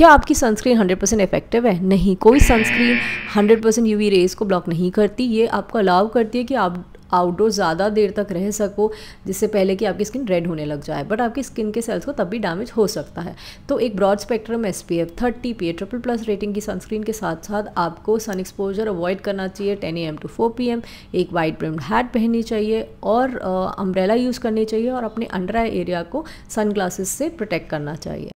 क्या आपकी sunscreen 100% effective है नहीं कोई सनस्क्रीन 100% यूवी रेज को ब्लॉक नहीं करती ये आपको अलाउ करती है कि आप आउटडोर ज़्यादा देर तक रह सको जिससे पहले कि आपकी स्किन रेड होने लग जाए बट आपकी स्किन के सेल्स को तब भी डैमेज हो सकता है तो एक broad spectrum S P F thirty P A triple plus rating की सनस्क्रीन के साथ साथ आपको सन एक्सपोजर अवॉइड करना चाहिए ten A M to four P M एक वाइट ब्रिम्ड हैट पहननी चाहिए और अम्ब्रेला यूज़ करनी चाहिए और अपने अंडर आई एरिया को सन ग्लासेस से प्रोटेक्ट करना चाहिए